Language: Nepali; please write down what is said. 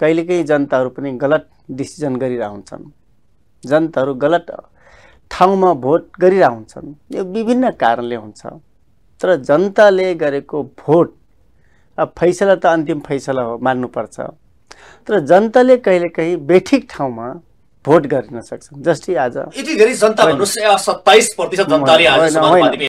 कहिलेकाहीँ जनताहरू पनि गलत डिसिजन गरिरह हुन्छन् जनताहरू गलत ठाउँमा भोट गरिरह हुन्छन् यो विभिन्न कारणले हुन्छ तर जनताले गरेको भोट अब फैसला त अन्तिम फैसला हो मान्नुपर्छ तर जनताले कहिलेकाहीँ बेठिक ठाउँमा भोट गरिन सक्छन् जस्तै आज यति धेरै जनता सत्ताइस प्रतिशत जनताले